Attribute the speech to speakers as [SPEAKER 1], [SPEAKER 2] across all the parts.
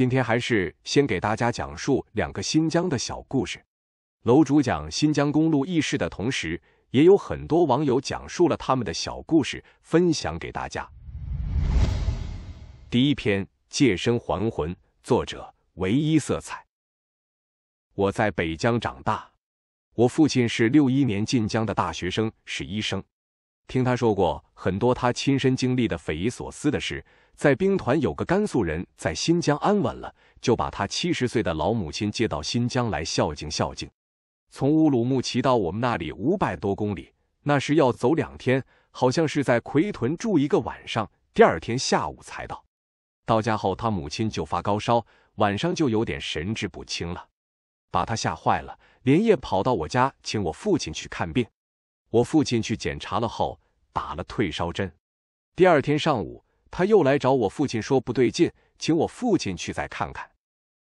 [SPEAKER 1] 今天还是先给大家讲述两个新疆的小故事。楼主讲新疆公路轶事的同时，也有很多网友讲述了他们的小故事，分享给大家。第一篇《借身还魂》，作者唯一色彩。我在北疆长大，我父亲是六一年进疆的大学生，是医生。听他说过很多他亲身经历的匪夷所思的事，在兵团有个甘肃人，在新疆安稳了，就把他七十岁的老母亲接到新疆来孝敬孝敬。从乌鲁木齐到我们那里五百多公里，那是要走两天，好像是在奎屯住一个晚上，第二天下午才到。到家后，他母亲就发高烧，晚上就有点神志不清了，把他吓坏了，连夜跑到我家请我父亲去看病。我父亲去检查了后，打了退烧针。第二天上午，他又来找我父亲说不对劲，请我父亲去再看看。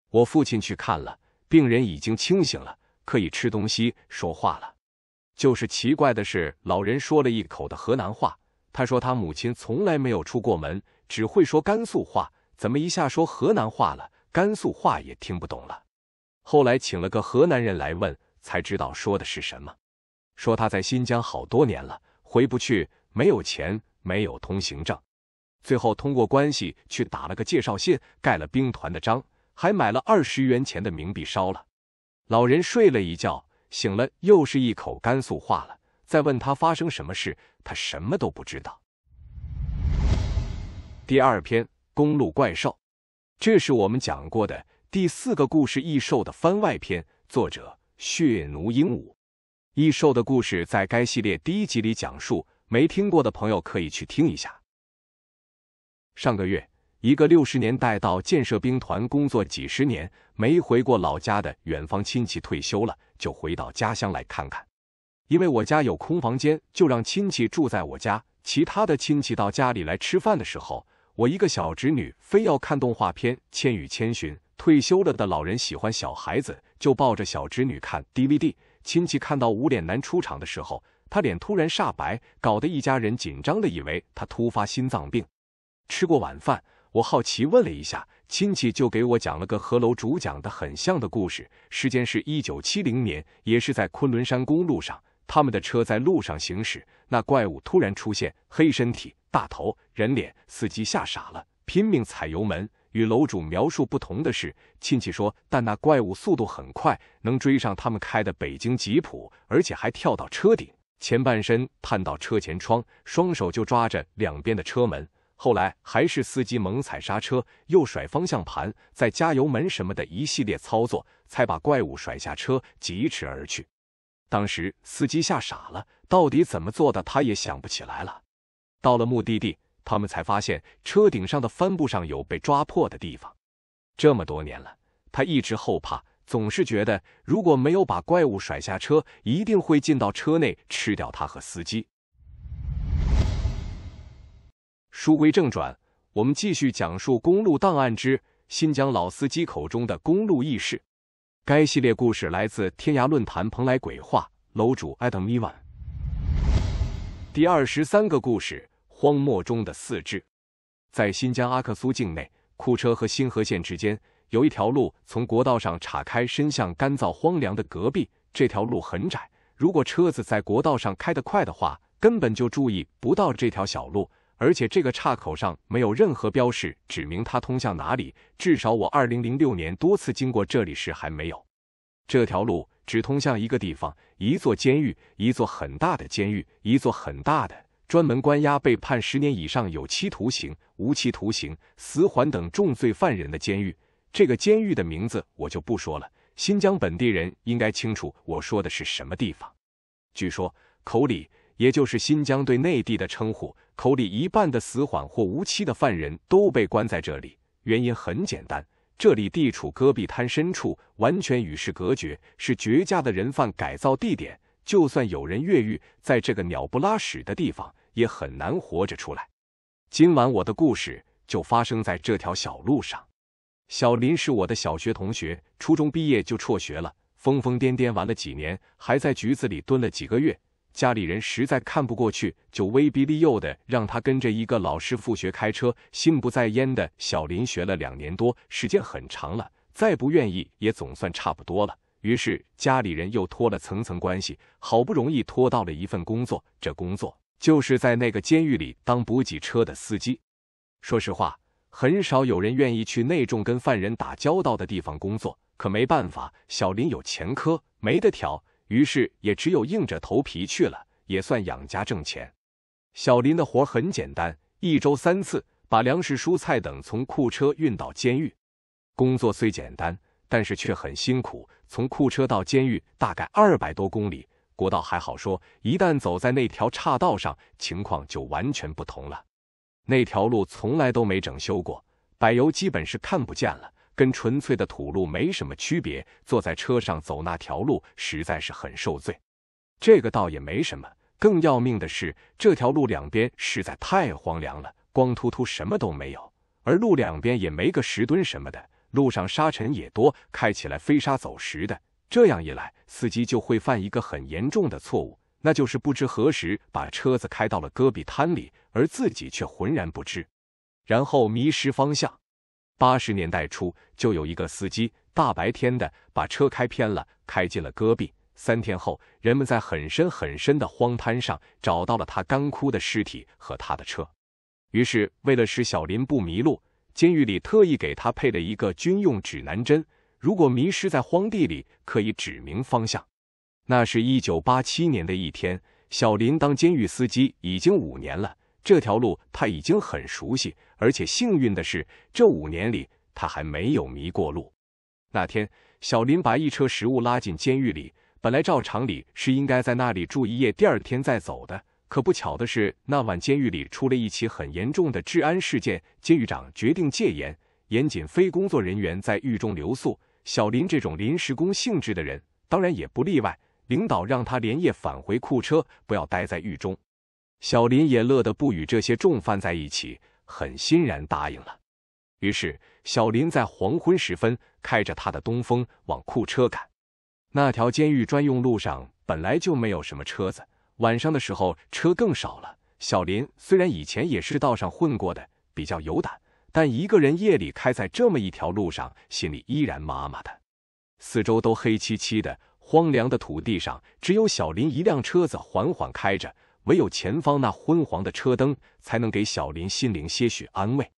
[SPEAKER 1] 我父亲去看了，病人已经清醒了，可以吃东西、说话了。就是奇怪的是，老人说了一口的河南话。他说他母亲从来没有出过门，只会说甘肃话，怎么一下说河南话了？甘肃话也听不懂了。后来请了个河南人来问，才知道说的是什么。说他在新疆好多年了，回不去，没有钱，没有通行证。最后通过关系去打了个介绍信，盖了兵团的章，还买了二十元钱的冥币烧了。老人睡了一觉醒了，又是一口甘肃话了。再问他发生什么事，他什么都不知道。第二篇公路怪兽，这是我们讲过的第四个故事异兽的番外篇，作者血奴鹦鹉。异兽的故事在该系列第一集里讲述，没听过的朋友可以去听一下。上个月，一个六十年代到建设兵团工作几十年、没回过老家的远方亲戚退休了，就回到家乡来看看。因为我家有空房间，就让亲戚住在我家。其他的亲戚到家里来吃饭的时候，我一个小侄女非要看动画片《千与千寻》。退休了的老人喜欢小孩子，就抱着小侄女看 DVD。亲戚看到无脸男出场的时候，他脸突然煞白，搞得一家人紧张的以为他突发心脏病。吃过晚饭，我好奇问了一下亲戚，就给我讲了个和楼主讲的很像的故事。时间是一九七零年，也是在昆仑山公路上，他们的车在路上行驶，那怪物突然出现，黑身体、大头、人脸，司机吓傻了，拼命踩油门。与楼主描述不同的是，亲戚说，但那怪物速度很快，能追上他们开的北京吉普，而且还跳到车顶，前半身探到车前窗，双手就抓着两边的车门。后来还是司机猛踩刹车，又甩方向盘，再加油门什么的一系列操作，才把怪物甩下车，疾驰而去。当时司机吓傻了，到底怎么做的，他也想不起来了。到了目的地。他们才发现，车顶上的帆布上有被抓破的地方。这么多年了，他一直后怕，总是觉得如果没有把怪物甩下车，一定会进到车内吃掉他和司机。书归正传，我们继续讲述《公路档案之新疆老司机口中的公路轶事》。该系列故事来自天涯论坛“蓬莱鬼话”楼主艾特米万。第二十三个故事。荒漠中的四至。在新疆阿克苏境内库车和新和县之间有一条路，从国道上岔开，伸向干燥荒凉的戈壁。这条路很窄，如果车子在国道上开得快的话，根本就注意不到这条小路。而且这个岔口上没有任何标识指明它通向哪里。至少我二零零六年多次经过这里时还没有。这条路只通向一个地方，一座监狱，一座很大的监狱，一座很大的。专门关押被判十年以上有期徒刑、无期徒刑、死缓等重罪犯人的监狱。这个监狱的名字我就不说了，新疆本地人应该清楚我说的是什么地方。据说，口里也就是新疆对内地的称呼，口里一半的死缓或无期的犯人都被关在这里。原因很简单，这里地处戈壁滩深处，完全与世隔绝，是绝佳的人犯改造地点。就算有人越狱，在这个鸟不拉屎的地方。也很难活着出来。今晚我的故事就发生在这条小路上。小林是我的小学同学，初中毕业就辍学了，疯疯癫癫玩了几年，还在局子里蹲了几个月。家里人实在看不过去，就威逼利诱的让他跟着一个老师傅学开车。心不在焉的小林学了两年多，时间很长了，再不愿意也总算差不多了。于是家里人又托了层层关系，好不容易拖到了一份工作。这工作……就是在那个监狱里当补给车的司机。说实话，很少有人愿意去那种跟犯人打交道的地方工作，可没办法，小林有前科，没得挑，于是也只有硬着头皮去了，也算养家挣钱。小林的活很简单，一周三次，把粮食、蔬菜等从库车运到监狱。工作虽简单，但是却很辛苦，从库车到监狱大概二百多公里。国道还好说，一旦走在那条岔道上，情况就完全不同了。那条路从来都没整修过，柏油基本是看不见了，跟纯粹的土路没什么区别。坐在车上走那条路，实在是很受罪。这个倒也没什么，更要命的是，这条路两边实在太荒凉了，光秃秃什么都没有，而路两边也没个石墩什么的，路上沙尘也多，开起来飞沙走石的。这样一来，司机就会犯一个很严重的错误，那就是不知何时把车子开到了戈壁滩里，而自己却浑然不知，然后迷失方向。八十年代初，就有一个司机大白天的把车开偏了，开进了戈壁。三天后，人们在很深很深的荒滩上找到了他干枯的尸体和他的车。于是，为了使小林不迷路，监狱里特意给他配了一个军用指南针。如果迷失在荒地里，可以指明方向。那是一九八七年的一天，小林当监狱司机已经五年了，这条路他已经很熟悉，而且幸运的是，这五年里他还没有迷过路。那天，小林把一车食物拉进监狱里，本来照常理是应该在那里住一夜，第二天再走的。可不巧的是，那晚监狱里出了一起很严重的治安事件，监狱长决定戒严，严禁非工作人员在狱中留宿。小林这种临时工性质的人，当然也不例外。领导让他连夜返回库车，不要待在狱中。小林也乐得不与这些重犯在一起，很欣然答应了。于是，小林在黄昏时分开着他的东风往库车赶。那条监狱专用路上本来就没有什么车子，晚上的时候车更少了。小林虽然以前也是道上混过的，比较有胆。但一个人夜里开在这么一条路上，心里依然麻麻的。四周都黑漆漆的，荒凉的土地上只有小林一辆车子缓缓开着，唯有前方那昏黄的车灯才能给小林心灵些许安慰。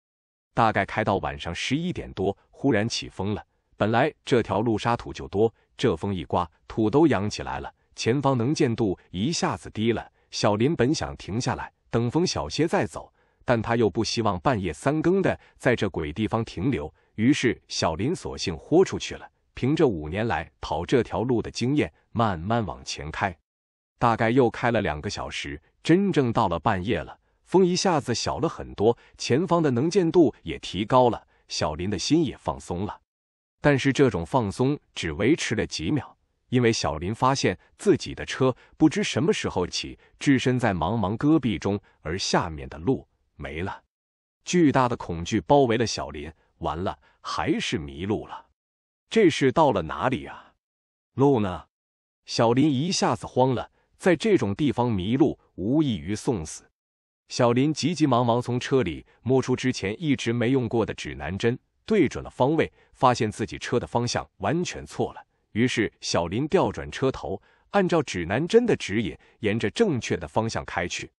[SPEAKER 1] 大概开到晚上十一点多，忽然起风了。本来这条路沙土就多，这风一刮，土都扬起来了，前方能见度一下子低了。小林本想停下来，等风小些再走。但他又不希望半夜三更的在这鬼地方停留，于是小林索性豁出去了，凭着五年来跑这条路的经验，慢慢往前开。大概又开了两个小时，真正到了半夜了，风一下子小了很多，前方的能见度也提高了，小林的心也放松了。但是这种放松只维持了几秒，因为小林发现自己的车不知什么时候起置身在茫茫戈壁中，而下面的路。没了，巨大的恐惧包围了小林。完了，还是迷路了。这是到了哪里啊？路呢？小林一下子慌了。在这种地方迷路，无异于送死。小林急急忙忙从车里摸出之前一直没用过的指南针，对准了方位，发现自己车的方向完全错了。于是，小林调转车头，按照指南针的指引，沿着正确的方向开去。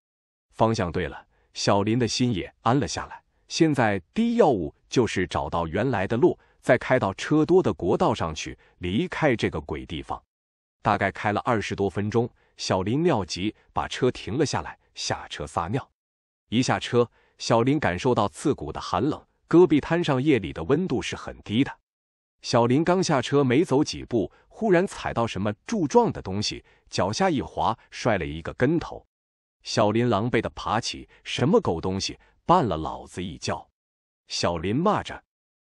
[SPEAKER 1] 方向对了。小林的心也安了下来。现在第一要务就是找到原来的路，再开到车多的国道上去，离开这个鬼地方。大概开了二十多分钟，小林尿急，把车停了下来，下车撒尿。一下车，小林感受到刺骨的寒冷。戈壁滩上夜里的温度是很低的。小林刚下车，没走几步，忽然踩到什么柱状的东西，脚下一滑，摔了一个跟头。小林狼狈的爬起，什么狗东西绊了老子一跤！小林骂着。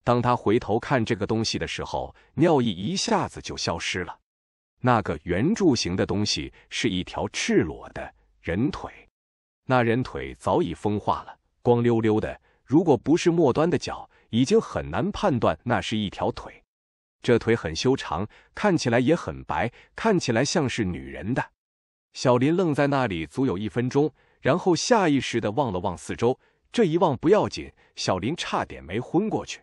[SPEAKER 1] 当他回头看这个东西的时候，尿意一下子就消失了。那个圆柱形的东西是一条赤裸的人腿，那人腿早已风化了，光溜溜的，如果不是末端的脚，已经很难判断那是一条腿。这腿很修长，看起来也很白，看起来像是女人的。小林愣在那里，足有一分钟，然后下意识的望了望四周。这一望不要紧，小林差点没昏过去。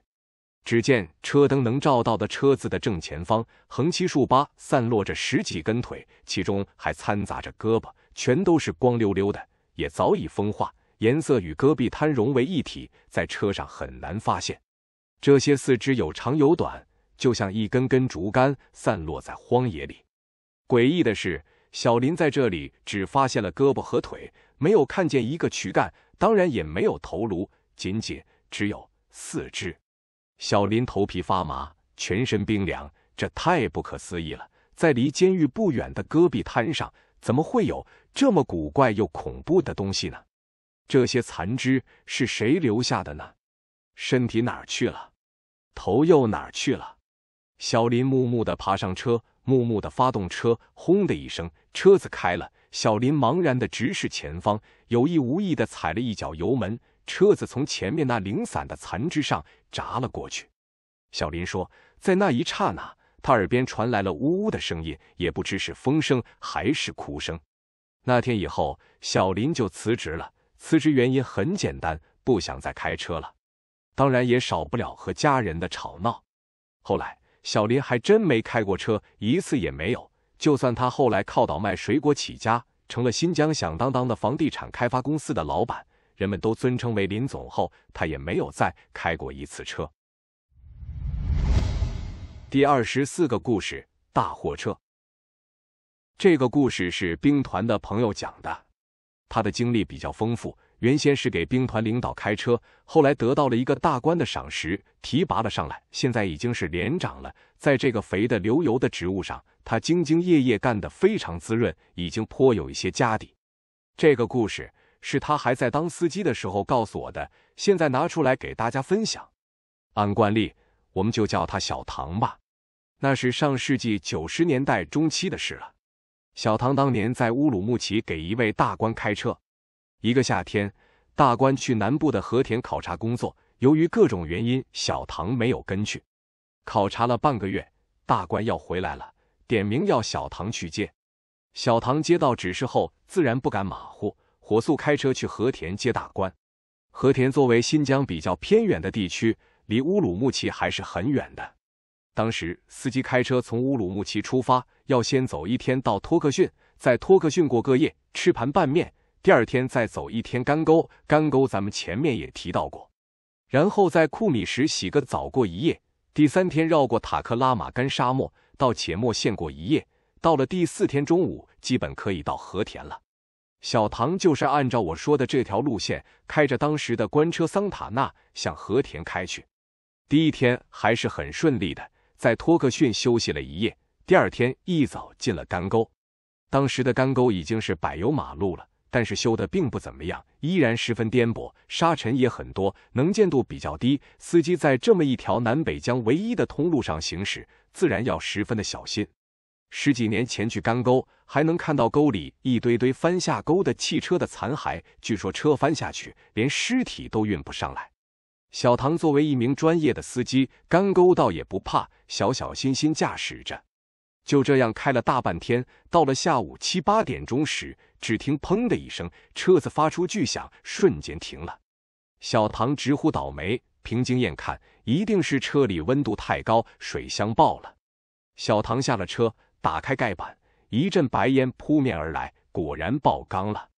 [SPEAKER 1] 只见车灯能照到的车子的正前方，横七竖八散落着十几根腿，其中还掺杂着胳膊，全都是光溜溜的，也早已风化，颜色与戈壁滩融为一体，在车上很难发现。这些四肢有长有短，就像一根根竹竿，散落在荒野里。诡异的是。小林在这里只发现了胳膊和腿，没有看见一个躯干，当然也没有头颅，仅仅只有四肢。小林头皮发麻，全身冰凉，这太不可思议了！在离监狱不远的戈壁滩上，怎么会有这么古怪又恐怖的东西呢？这些残肢是谁留下的呢？身体哪儿去了？头又哪儿去了？小林木木地爬上车。木木的发动车，轰的一声，车子开了。小林茫然的直视前方，有意无意的踩了一脚油门，车子从前面那零散的残肢上砸了过去。小林说，在那一刹那，他耳边传来了呜呜的声音，也不知是风声还是哭声。那天以后，小林就辞职了。辞职原因很简单，不想再开车了。当然，也少不了和家人的吵闹。后来。小林还真没开过车，一次也没有。就算他后来靠倒卖水果起家，成了新疆响当当的房地产开发公司的老板，人们都尊称为林总后，他也没有再开过一次车。第二十四个故事：大货车。这个故事是兵团的朋友讲的，他的经历比较丰富。原先是给兵团领导开车，后来得到了一个大官的赏识，提拔了上来，现在已经是连长了。在这个肥的流油的职务上，他兢兢业业干得非常滋润，已经颇有一些家底。这个故事是他还在当司机的时候告诉我的，现在拿出来给大家分享。按惯例，我们就叫他小唐吧。那是上世纪九十年代中期的事了。小唐当年在乌鲁木齐给一位大官开车。一个夏天，大官去南部的和田考察工作，由于各种原因，小唐没有跟去。考察了半个月，大官要回来了，点名要小唐去接。小唐接到指示后，自然不敢马虎，火速开车去和田接大官。和田作为新疆比较偏远的地区，离乌鲁木齐还是很远的。当时司机开车从乌鲁木齐出发，要先走一天到托克逊，在托克逊过个夜，吃盘拌面。第二天再走一天干沟，干沟咱们前面也提到过，然后在库米什洗个澡过一夜，第三天绕过塔克拉玛干沙漠到且末县过一夜，到了第四天中午基本可以到和田了。小唐就是按照我说的这条路线，开着当时的官车桑塔纳向和田开去。第一天还是很顺利的，在托克逊休息了一夜，第二天一早进了干沟，当时的干沟已经是柏油马路了。但是修的并不怎么样，依然十分颠簸，沙尘也很多，能见度比较低。司机在这么一条南北江唯一的通路上行驶，自然要十分的小心。十几年前去干沟，还能看到沟里一堆堆翻下沟的汽车的残骸，据说车翻下去连尸体都运不上来。小唐作为一名专业的司机，干沟倒也不怕，小小心心驾驶着。就这样开了大半天，到了下午七八点钟时，只听“砰”的一声，车子发出巨响，瞬间停了。小唐直呼倒霉，凭经验看，一定是车里温度太高，水箱爆了。小唐下了车，打开盖板，一阵白烟扑面而来，果然爆缸了。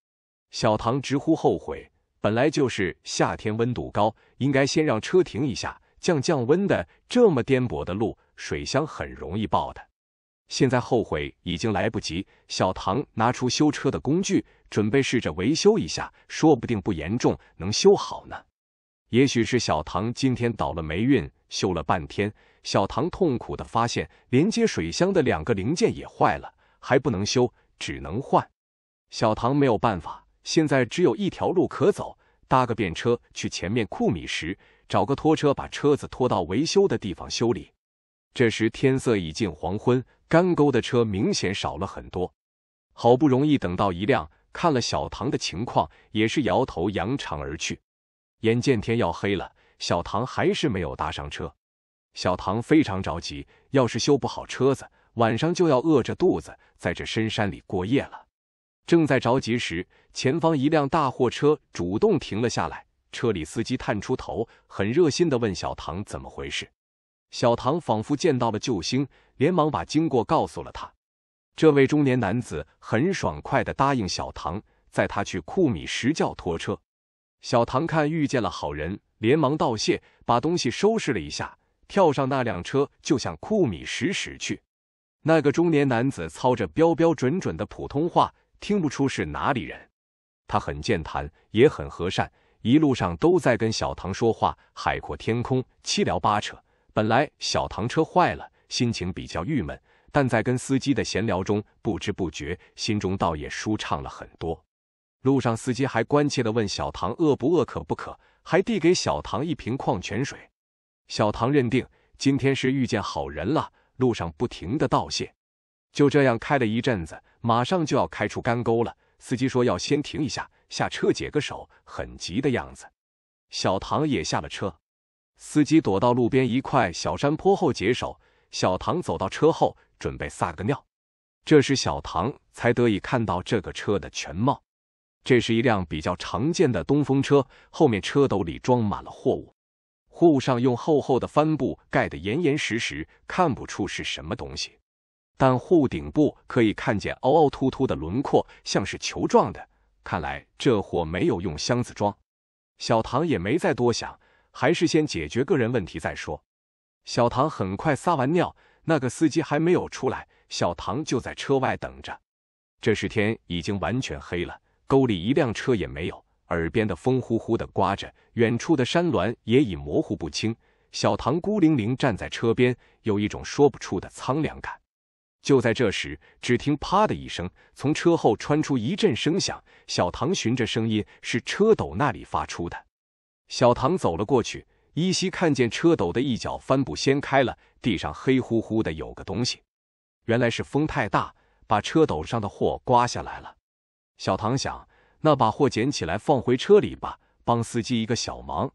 [SPEAKER 1] 小唐直呼后悔，本来就是夏天温度高，应该先让车停一下，降降温的。这么颠簸的路，水箱很容易爆的。现在后悔已经来不及。小唐拿出修车的工具，准备试着维修一下，说不定不严重，能修好呢。也许是小唐今天倒了霉运，修了半天，小唐痛苦的发现，连接水箱的两个零件也坏了，还不能修，只能换。小唐没有办法，现在只有一条路可走，搭个便车去前面库米什，找个拖车把车子拖到维修的地方修理。这时天色已近黄昏，干沟的车明显少了很多。好不容易等到一辆，看了小唐的情况，也是摇头扬长而去。眼见天要黑了，小唐还是没有搭上车。小唐非常着急，要是修不好车子，晚上就要饿着肚子在这深山里过夜了。正在着急时，前方一辆大货车主动停了下来，车里司机探出头，很热心地问小唐怎么回事。小唐仿佛见到了救星，连忙把经过告诉了他。这位中年男子很爽快地答应小唐，载他去库米什教拖车。小唐看遇见了好人，连忙道谢，把东西收拾了一下，跳上那辆车就向库米石驶去。那个中年男子操着标标准准的普通话，听不出是哪里人。他很健谈，也很和善，一路上都在跟小唐说话，海阔天空，七聊八扯。本来小唐车坏了，心情比较郁闷，但在跟司机的闲聊中，不知不觉心中倒也舒畅了很多。路上司机还关切的问小唐饿不饿、渴不渴，还递给小唐一瓶矿泉水。小唐认定今天是遇见好人了，路上不停的道谢。就这样开了一阵子，马上就要开出干沟了，司机说要先停一下，下车解个手，很急的样子。小唐也下了车。司机躲到路边一块小山坡后解手，小唐走到车后准备撒个尿，这时小唐才得以看到这个车的全貌。这是一辆比较常见的东风车，后面车斗里装满了货物，货物上用厚厚的帆布盖得严严实实，看不出是什么东西。但货物顶部可以看见凹凹凸凸的轮廓，像是球状的。看来这货没有用箱子装。小唐也没再多想。还是先解决个人问题再说。小唐很快撒完尿，那个司机还没有出来，小唐就在车外等着。这时天已经完全黑了，沟里一辆车也没有，耳边的风呼呼的刮着，远处的山峦也已模糊不清。小唐孤零零站在车边，有一种说不出的苍凉感。就在这时，只听“啪”的一声，从车后穿出一阵声响。小唐循着声音，是车斗那里发出的。小唐走了过去，依稀看见车斗的一角帆布掀开了，地上黑乎乎的有个东西，原来是风太大把车斗上的货刮下来了。小唐想，那把货捡起来放回车里吧，帮司机一个小忙。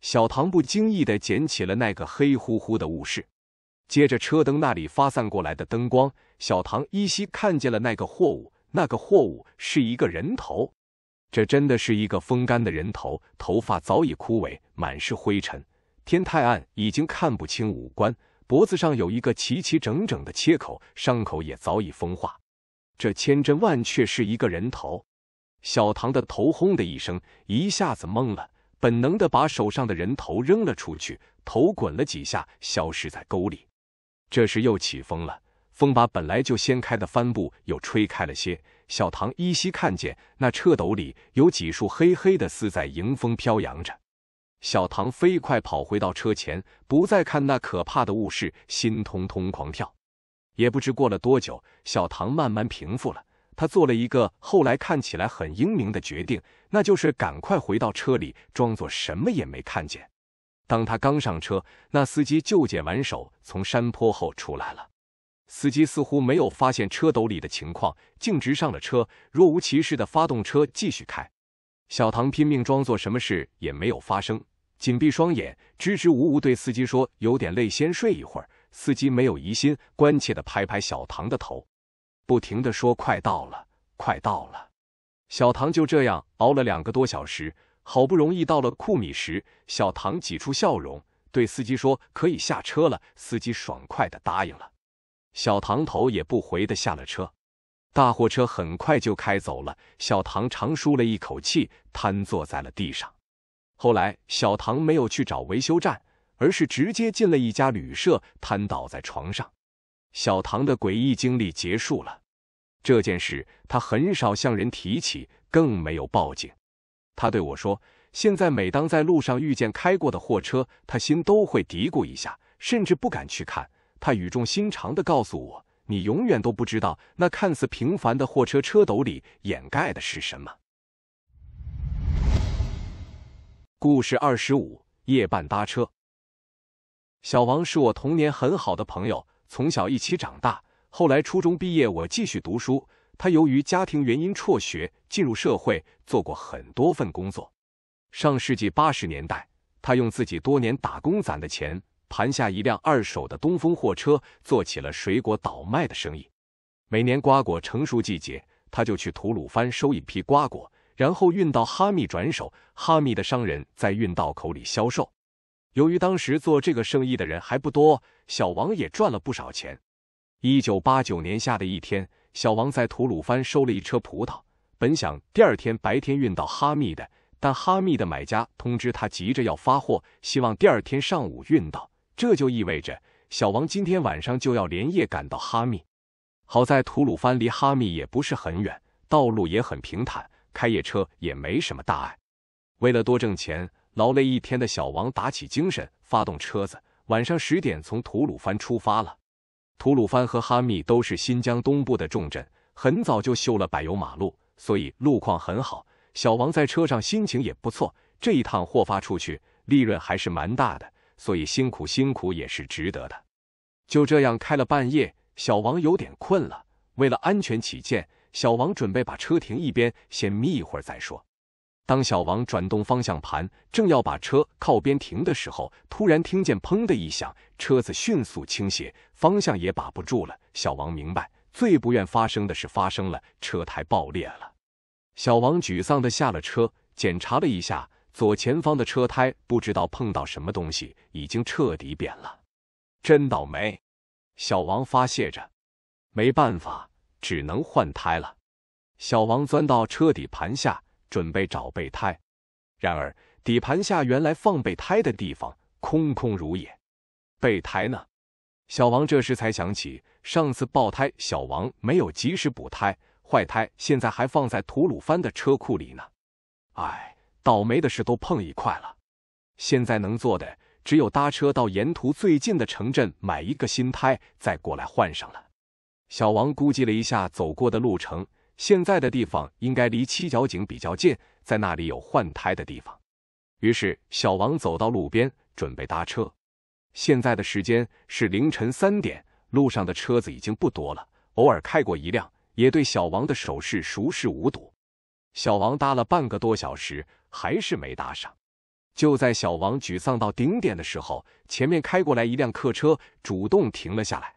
[SPEAKER 1] 小唐不经意的捡起了那个黑乎乎的物事，接着车灯那里发散过来的灯光，小唐依稀看见了那个货物，那个货物是一个人头。这真的是一个风干的人头，头发早已枯萎，满是灰尘。天太暗，已经看不清五官。脖子上有一个齐齐整整的切口，伤口也早已风化。这千真万确是一个人头。小唐的头轰的一声，一下子懵了，本能的把手上的人头扔了出去，头滚了几下，消失在沟里。这时又起风了，风把本来就掀开的帆布又吹开了些。小唐依稀看见那车斗里有几束黑黑的丝在迎风飘扬着。小唐飞快跑回到车前，不再看那可怕的雾势，心通通狂跳。也不知过了多久，小唐慢慢平复了。他做了一个后来看起来很英明的决定，那就是赶快回到车里，装作什么也没看见。当他刚上车，那司机就解完手从山坡后出来了。司机似乎没有发现车斗里的情况，径直上了车，若无其事的发动车继续开。小唐拼命装作什么事也没有发生，紧闭双眼，支支吾吾对司机说：“有点累，先睡一会儿。”司机没有疑心，关切的拍拍小唐的头，不停的说：“快到了，快到了。”小唐就这样熬了两个多小时，好不容易到了库米时，小唐挤出笑容对司机说：“可以下车了。”司机爽快的答应了。小唐头也不回的下了车，大货车很快就开走了。小唐长舒了一口气，瘫坐在了地上。后来，小唐没有去找维修站，而是直接进了一家旅社，瘫倒在床上。小唐的诡异经历结束了。这件事他很少向人提起，更没有报警。他对我说：“现在每当在路上遇见开过的货车，他心都会嘀咕一下，甚至不敢去看。”他语重心长的告诉我：“你永远都不知道，那看似平凡的货车车斗里掩盖的是什么。”故事二十五：夜半搭车。小王是我童年很好的朋友，从小一起长大。后来初中毕业，我继续读书，他由于家庭原因辍学，进入社会，做过很多份工作。上世纪八十年代，他用自己多年打工攒的钱。盘下一辆二手的东风货车，做起了水果倒卖的生意。每年瓜果成熟季节，他就去吐鲁番收一批瓜果，然后运到哈密转手。哈密的商人在运道口里销售。由于当时做这个生意的人还不多，小王也赚了不少钱。一九八九年夏的一天，小王在吐鲁番收了一车葡萄，本想第二天白天运到哈密的，但哈密的买家通知他急着要发货，希望第二天上午运到。这就意味着，小王今天晚上就要连夜赶到哈密。好在吐鲁番离哈密也不是很远，道路也很平坦，开夜车也没什么大碍。为了多挣钱，劳累一天的小王打起精神，发动车子，晚上十点从吐鲁番出发了。吐鲁番和哈密都是新疆东部的重镇，很早就修了柏油马路，所以路况很好。小王在车上心情也不错，这一趟货发出去，利润还是蛮大的。所以辛苦辛苦也是值得的。就这样开了半夜，小王有点困了。为了安全起见，小王准备把车停一边，先眯一会儿再说。当小王转动方向盘，正要把车靠边停的时候，突然听见“砰”的一响，车子迅速倾斜，方向也把不住了。小王明白，最不愿发生的事发生了，车胎爆裂了。小王沮丧的下了车，检查了一下。左前方的车胎不知道碰到什么东西，已经彻底扁了，真倒霉！小王发泄着，没办法，只能换胎了。小王钻到车底盘下，准备找备胎，然而底盘下原来放备胎的地方空空如也，备胎呢？小王这时才想起，上次爆胎，小王没有及时补胎，坏胎现在还放在吐鲁番的车库里呢。哎。倒霉的事都碰一块了，现在能做的只有搭车到沿途最近的城镇买一个新胎，再过来换上了。小王估计了一下走过的路程，现在的地方应该离七角井比较近，在那里有换胎的地方。于是，小王走到路边准备搭车。现在的时间是凌晨三点，路上的车子已经不多了，偶尔开过一辆，也对小王的手势熟视无睹。小王搭了半个多小时，还是没搭上。就在小王沮丧到顶点的时候，前面开过来一辆客车，主动停了下来。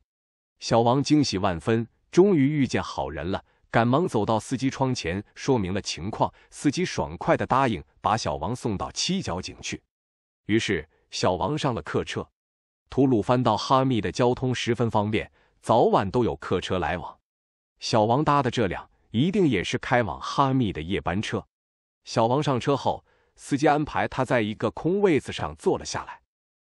[SPEAKER 1] 小王惊喜万分，终于遇见好人了，赶忙走到司机窗前说明了情况。司机爽快的答应把小王送到七角井去。于是，小王上了客车。吐鲁番到哈密的交通十分方便，早晚都有客车来往。小王搭的这辆。一定也是开往哈密的夜班车。小王上车后，司机安排他在一个空位子上坐了下来。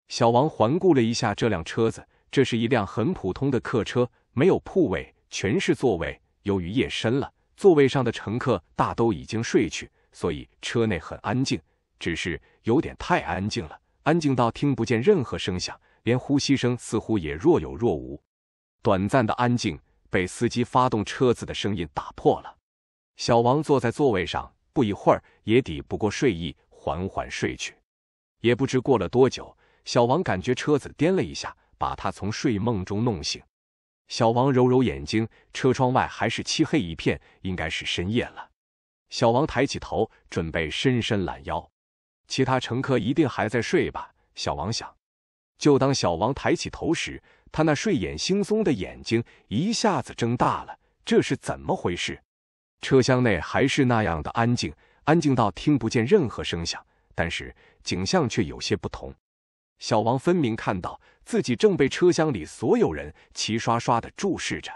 [SPEAKER 1] 小王环顾了一下这辆车子，这是一辆很普通的客车，没有铺位，全是座位。由于夜深了，座位上的乘客大都已经睡去，所以车内很安静，只是有点太安静了，安静到听不见任何声响，连呼吸声似乎也若有若无。短暂的安静。被司机发动车子的声音打破了，小王坐在座位上，不一会儿也抵不过睡意，缓缓睡去。也不知过了多久，小王感觉车子颠了一下，把他从睡梦中弄醒。小王揉揉眼睛，车窗外还是漆黑一片，应该是深夜了。小王抬起头，准备伸伸懒腰，其他乘客一定还在睡吧？小王想。就当小王抬起头时，他那睡眼惺忪的眼睛一下子睁大了，这是怎么回事？车厢内还是那样的安静，安静到听不见任何声响，但是景象却有些不同。小王分明看到自己正被车厢里所有人齐刷刷的注视着。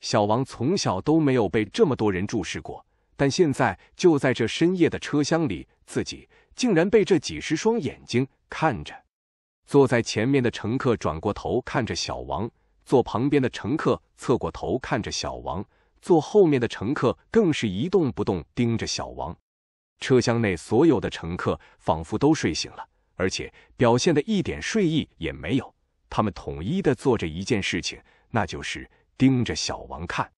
[SPEAKER 1] 小王从小都没有被这么多人注视过，但现在就在这深夜的车厢里，自己竟然被这几十双眼睛看着。坐在前面的乘客转过头看着小王，坐旁边的乘客侧过头看着小王，坐后面的乘客更是一动不动盯着小王。车厢内所有的乘客仿佛都睡醒了，而且表现的一点睡意也没有。他们统一的做着一件事情，那就是盯着小王看。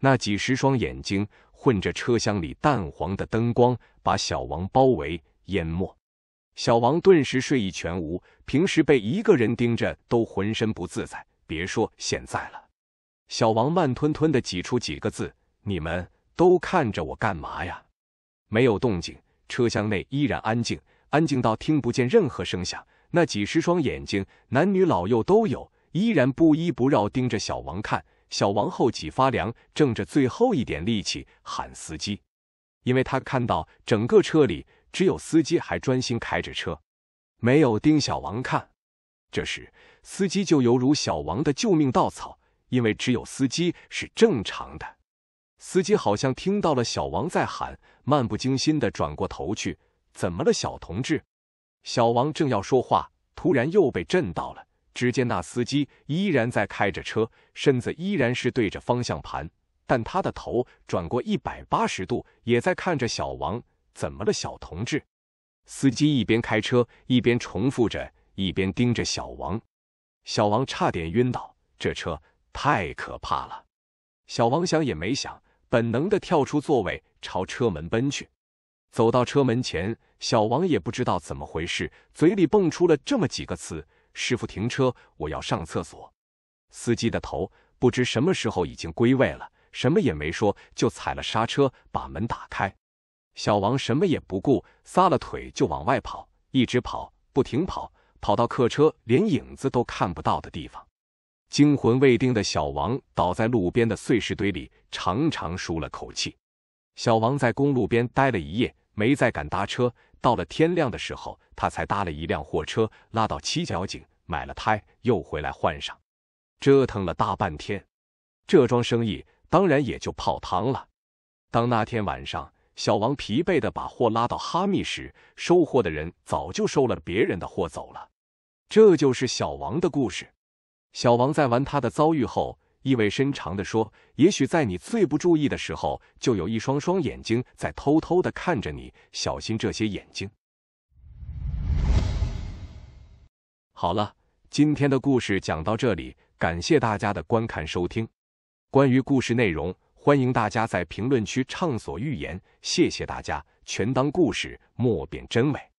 [SPEAKER 1] 那几十双眼睛混着车厢里淡黄的灯光，把小王包围淹没。小王顿时睡意全无，平时被一个人盯着都浑身不自在，别说现在了。小王慢吞吞的挤出几个字：“你们都看着我干嘛呀？”没有动静，车厢内依然安静，安静到听不见任何声响。那几十双眼睛，男女老幼都有，依然不依不饶盯着小王看。小王后脊发凉，挣着最后一点力气喊司机，因为他看到整个车里。只有司机还专心开着车，没有盯小王看。这时，司机就犹如小王的救命稻草，因为只有司机是正常的。司机好像听到了小王在喊，漫不经心的转过头去：“怎么了，小同志？”小王正要说话，突然又被震到了。只见那司机依然在开着车，身子依然是对着方向盘，但他的头转过一百八十度，也在看着小王。怎么了，小同志？司机一边开车一边重复着，一边盯着小王。小王差点晕倒，这车太可怕了。小王想也没想，本能的跳出座位，朝车门奔去。走到车门前，小王也不知道怎么回事，嘴里蹦出了这么几个词：“师傅，停车，我要上厕所。”司机的头不知什么时候已经归位了，什么也没说，就踩了刹车，把门打开。小王什么也不顾，撒了腿就往外跑，一直跑，不停跑，跑到客车连影子都看不到的地方。惊魂未定的小王倒在路边的碎石堆里，长长舒了口气。小王在公路边待了一夜，没再敢搭车。到了天亮的时候，他才搭了一辆货车，拉到七角井买了胎，又回来换上。折腾了大半天，这桩生意当然也就泡汤了。当那天晚上。小王疲惫的把货拉到哈密时，收货的人早就收了别人的货走了。这就是小王的故事。小王在完他的遭遇后，意味深长的说：“也许在你最不注意的时候，就有一双双眼睛在偷偷的看着你，小心这些眼睛。”好了，今天的故事讲到这里，感谢大家的观看收听。关于故事内容。欢迎大家在评论区畅所欲言，谢谢大家，全当故事，莫辨真伪。